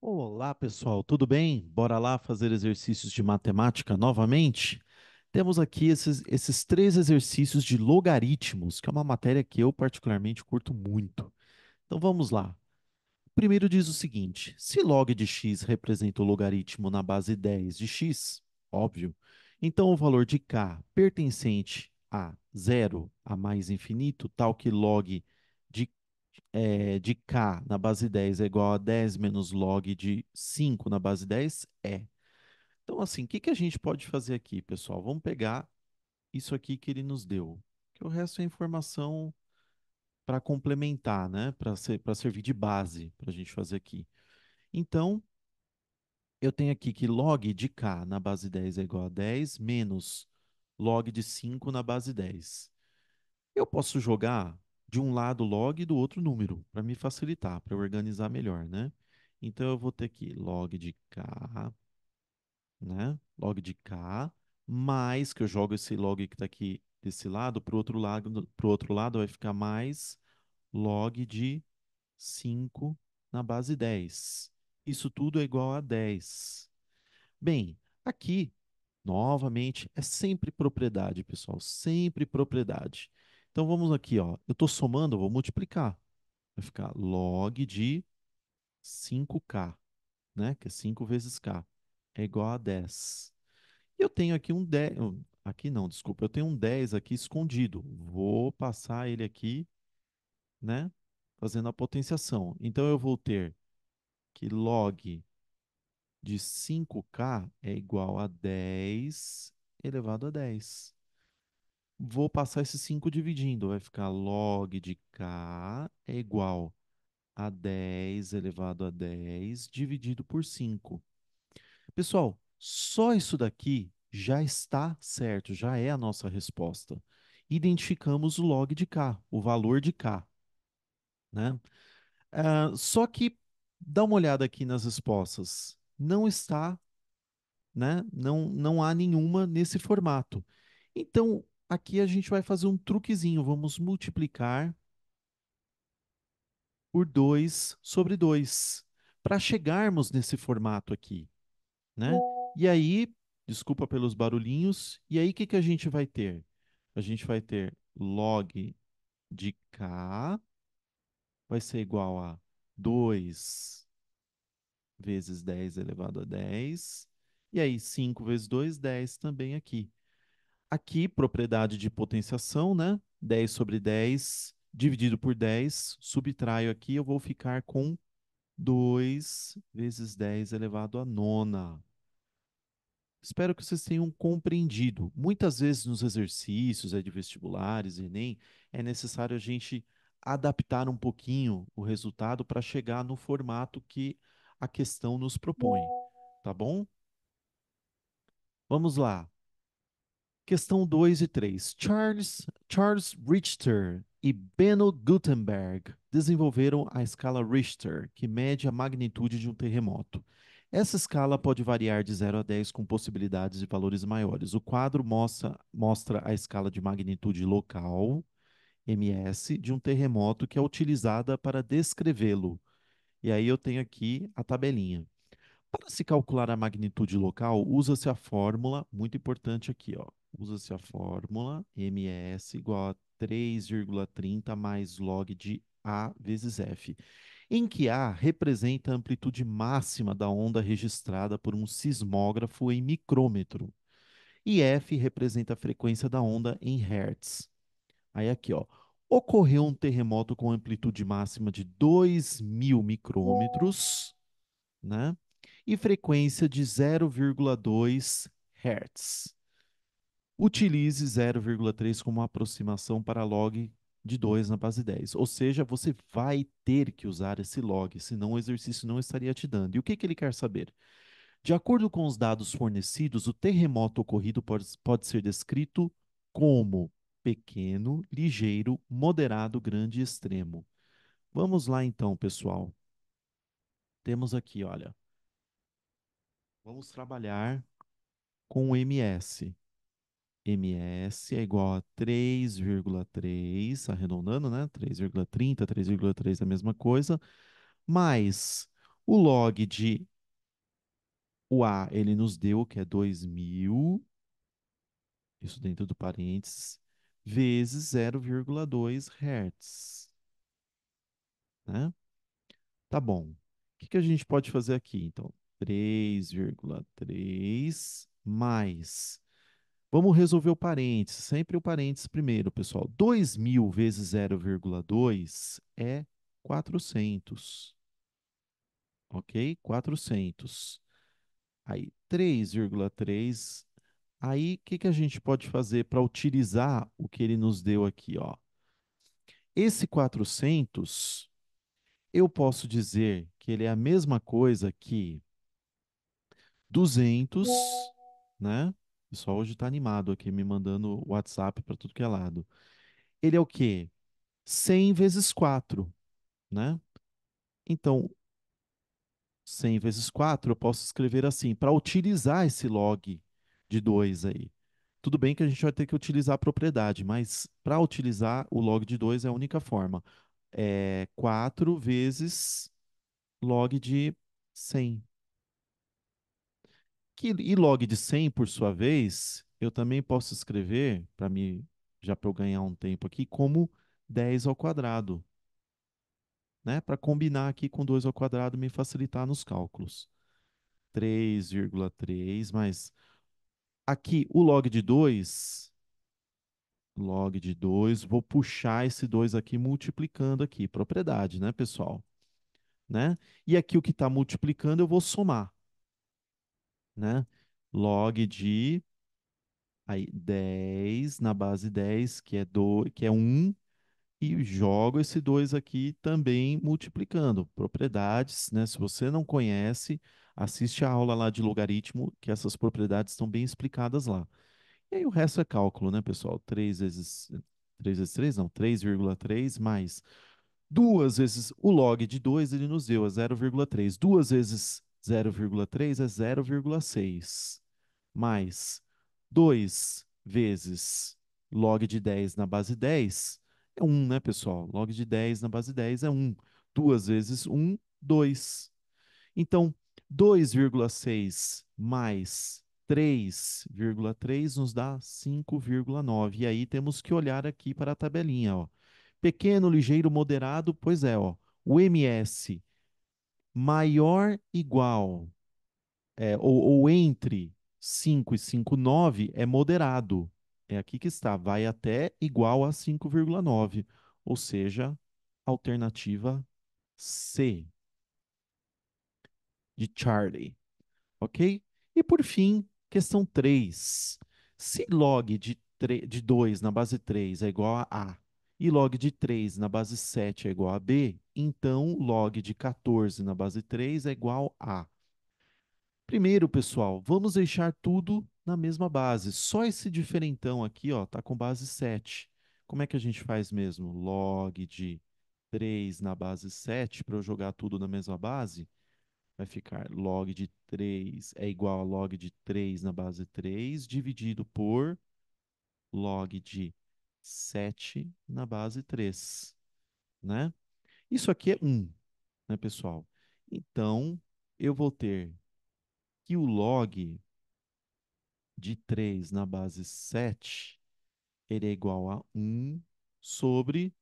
Olá, pessoal, tudo bem? Bora lá fazer exercícios de matemática novamente? Temos aqui esses, esses três exercícios de logaritmos, que é uma matéria que eu particularmente curto muito. Então vamos lá. O primeiro diz o seguinte: se log de x representa o logaritmo na base 10 de x, óbvio, então o valor de k pertencente a zero a mais infinito, tal que log é, de k na base 10 é igual a 10 menos log de 5 na base 10? É. Então, assim, o que, que a gente pode fazer aqui, pessoal? Vamos pegar isso aqui que ele nos deu, que o resto é informação para complementar, né? para ser, servir de base para a gente fazer aqui. Então, eu tenho aqui que log de k na base 10 é igual a 10 menos log de 5 na base 10. Eu posso jogar de um lado log e do outro número, para me facilitar, para eu organizar melhor, né? Então, eu vou ter aqui log de k, né? Log de k, mais que eu jogo esse log que está aqui desse lado, para o outro lado, pro outro lado vai ficar mais log de 5 na base 10. Isso tudo é igual a 10. Bem, aqui, novamente, é sempre propriedade, pessoal, sempre propriedade. Então vamos aqui, ó. Eu estou somando, eu vou multiplicar. Vai ficar log de 5K, né? Que é 5 vezes K. É igual a 10. E eu tenho aqui um 10. Aqui não, desculpa. Eu tenho um 10 aqui escondido. Vou passar ele aqui, né? Fazendo a potenciação. Então eu vou ter que log de 5K é igual a 10 elevado a 10 vou passar esses 5 dividindo. Vai ficar log de k é igual a 10 elevado a 10 dividido por 5. Pessoal, só isso daqui já está certo, já é a nossa resposta. Identificamos o log de k, o valor de k. Né? Ah, só que dá uma olhada aqui nas respostas. Não está, né? não, não há nenhuma nesse formato. Então, Aqui a gente vai fazer um truquezinho. Vamos multiplicar por 2 sobre 2 para chegarmos nesse formato aqui. Né? E aí, desculpa pelos barulhinhos, e aí o que, que a gente vai ter? A gente vai ter log de k vai ser igual a 2 vezes 10 elevado a 10. E aí, 5 vezes 2, 10 também aqui. Aqui, propriedade de potenciação, né? 10 sobre 10 dividido por 10, subtraio aqui, eu vou ficar com 2 vezes 10 elevado a nona. Espero que vocês tenham compreendido. Muitas vezes nos exercícios é de vestibulares, Enem, é necessário a gente adaptar um pouquinho o resultado para chegar no formato que a questão nos propõe, tá bom? Vamos lá. Questão 2 e 3. Charles, Charles Richter e Benno Gutenberg desenvolveram a escala Richter, que mede a magnitude de um terremoto. Essa escala pode variar de 0 a 10 com possibilidades de valores maiores. O quadro mostra, mostra a escala de magnitude local, MS, de um terremoto que é utilizada para descrevê-lo. E aí eu tenho aqui a tabelinha. Para se calcular a magnitude local, usa-se a fórmula, muito importante aqui, ó. Usa-se a fórmula ms igual a 3,30 mais log de A vezes F, em que A representa a amplitude máxima da onda registrada por um sismógrafo em micrômetro, e F representa a frequência da onda em hertz. Aí aqui, ó, ocorreu um terremoto com amplitude máxima de 2 mil micrômetros, né? e frequência de 0,2 Hz. Utilize 0,3 como aproximação para log de 2 na base 10. Ou seja, você vai ter que usar esse log, senão o exercício não estaria te dando. E o que, que ele quer saber? De acordo com os dados fornecidos, o terremoto ocorrido pode, pode ser descrito como pequeno, ligeiro, moderado, grande e extremo. Vamos lá então, pessoal. Temos aqui, olha, Vamos trabalhar com o MS. MS é igual a 3,3, arredondando, né? 3,30, 3,3 é a mesma coisa, mais o log de o A, ele nos deu, que é 2.000, isso dentro do parênteses, vezes 0,2 Hz. Né? Tá bom. O que, que a gente pode fazer aqui, então? 3,3 mais. Vamos resolver o parênteses, sempre o parênteses primeiro, pessoal. 2.000 vezes 0,2 é 400. Ok? 400. Aí, 3,3. Aí, o que, que a gente pode fazer para utilizar o que ele nos deu aqui? Ó? Esse 400, eu posso dizer que ele é a mesma coisa que 200, né? O pessoal hoje está animado aqui, me mandando WhatsApp para tudo que é lado. Ele é o quê? 100 vezes 4, né? Então, 100 vezes 4, eu posso escrever assim, para utilizar esse log de 2 aí. Tudo bem que a gente vai ter que utilizar a propriedade, mas para utilizar o log de 2 é a única forma. É 4 vezes log de 100. Que log de 100, por sua vez, eu também posso escrever, para mim, já para eu ganhar um tempo aqui, como 10 ao quadrado. Né? Para combinar aqui com 2 ao quadrado me facilitar nos cálculos. 3,3 mais. Aqui, o log de 2. Log de 2, vou puxar esse 2 aqui multiplicando aqui, propriedade, né, pessoal? Né? E aqui o que está multiplicando eu vou somar né? Log de aí 10 na base 10, que é do, que é 1, e jogo esse 2 aqui também multiplicando. Propriedades, né? Se você não conhece, assiste a aula lá de logaritmo, que essas propriedades estão bem explicadas lá. E aí o resto é cálculo, né, pessoal? 3 vezes 3 vezes 3, não, 3,3 mais 2 vezes o log de 2, ele nos deu a 0,3. 2 vezes 0,3 é 0,6, mais 2 vezes log de 10 na base 10 é 1, né, pessoal? Log de 10 na base 10 é 1. 2 vezes 1, 2. Então, 2,6 mais 3,3 nos dá 5,9. E aí temos que olhar aqui para a tabelinha. Ó. Pequeno, ligeiro, moderado, pois é, ó, o MS maior igual é, ou, ou entre 5 e 5,9 é moderado. É aqui que está, vai até igual a 5,9, ou seja, alternativa C de Charlie. Ok? E por fim, questão 3. Se log de, de 2 na base 3 é igual a A e log de 3 na base 7 é igual a B, então log de 14 na base 3 é igual a. Primeiro, pessoal, vamos deixar tudo na mesma base. Só esse diferentão aqui está com base 7. Como é que a gente faz mesmo? Log de 3 na base 7, para eu jogar tudo na mesma base, vai ficar log de 3 é igual a log de 3 na base 3, dividido por log de 7 na base 3, né? Isso aqui é 1, né, pessoal? Então, eu vou ter que o log de 3 na base 7, ele é igual a 1 sobre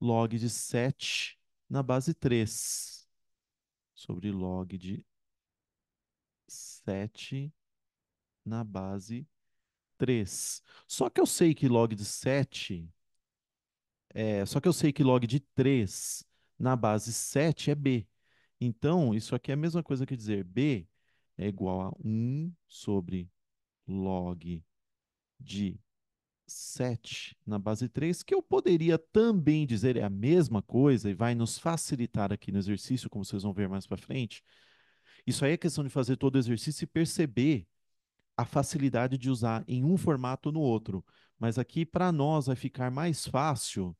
log de 7 na base 3, sobre log de 7 na base 3. 3. Só que eu sei que log de 7. É, só que eu sei que log de 3 na base 7 é B. Então, isso aqui é a mesma coisa que dizer B é igual a 1 sobre log de 7 na base 3, que eu poderia também dizer é a mesma coisa e vai nos facilitar aqui no exercício, como vocês vão ver mais para frente. Isso aí é questão de fazer todo o exercício e perceber a facilidade de usar em um formato ou no outro. Mas aqui, para nós, vai ficar mais fácil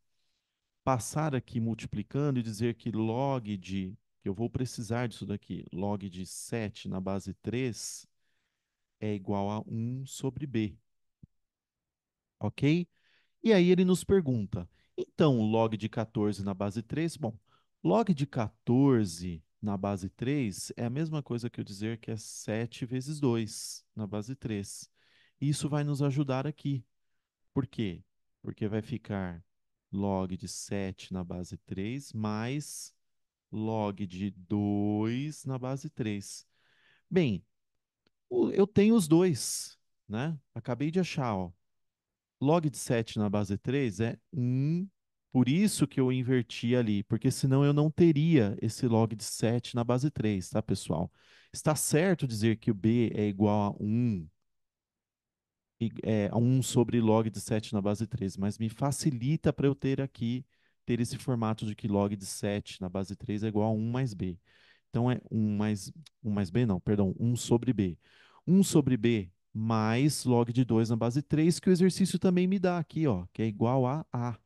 passar aqui multiplicando e dizer que log de, que eu vou precisar disso daqui, log de 7 na base 3 é igual a 1 sobre b. Ok? E aí ele nos pergunta, então, log de 14 na base 3, bom, log de 14 na base 3 é a mesma coisa que eu dizer que é 7 vezes 2 na base 3. Isso vai nos ajudar aqui. Por quê? Porque vai ficar log de 7 na base 3 mais log de 2 na base 3. Bem, eu tenho os dois, né? Acabei de achar, ó. Log de 7 na base 3 é 1 por isso que eu inverti ali, porque senão eu não teria esse log de 7 na base 3, tá, pessoal? Está certo dizer que o B é igual a 1, é, 1 sobre log de 7 na base 3, mas me facilita para eu ter aqui, ter esse formato de que log de 7 na base 3 é igual a 1 mais B. Então, é 1 mais, 1 mais B, não, perdão, 1 sobre B. 1 sobre B mais log de 2 na base 3, que o exercício também me dá aqui, ó, que é igual a A.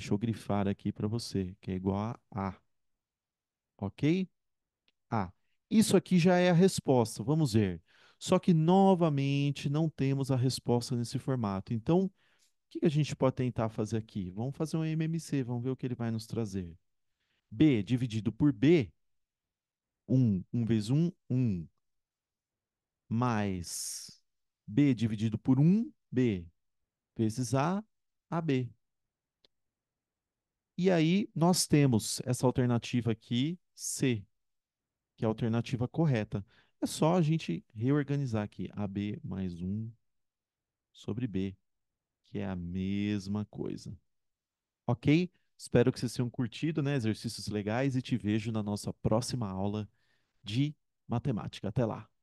Deixa eu grifar aqui para você, que é igual a A. Ok? A. Isso aqui já é a resposta, vamos ver. Só que, novamente, não temos a resposta nesse formato. Então, o que a gente pode tentar fazer aqui? Vamos fazer um MMC, vamos ver o que ele vai nos trazer. B dividido por B, 1, 1 vezes 1, 1. Mais B dividido por 1, B, vezes A, AB. E aí nós temos essa alternativa aqui, C, que é a alternativa correta. É só a gente reorganizar aqui. AB mais 1 sobre B, que é a mesma coisa. Ok? Espero que vocês tenham curtido, né? Exercícios legais e te vejo na nossa próxima aula de matemática. Até lá!